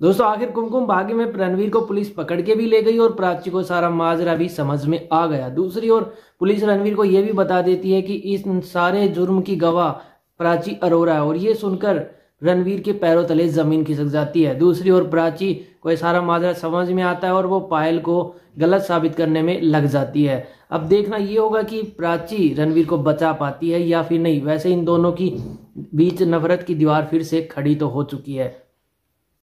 दोस्तों आखिर कुमकुम भाग्य में रणवीर को पुलिस पकड़ के भी ले गई और प्राची को सारा माजरा भी समझ में आ गया दूसरी ओर पुलिस रणवीर को यह भी बता देती है कि इस सारे जुर्म की गवाह प्राची अरोरा है और ये सुनकर रणवीर के पैरों तले जमीन खिसक जाती है दूसरी ओर प्राची को यह सारा माजरा समझ में आता है और वो पायल को गलत साबित करने में लग जाती है अब देखना ये होगा कि प्राची रणवीर को बचा पाती है या फिर नहीं वैसे इन दोनों की बीच नफरत की दीवार फिर से खड़ी तो हो चुकी है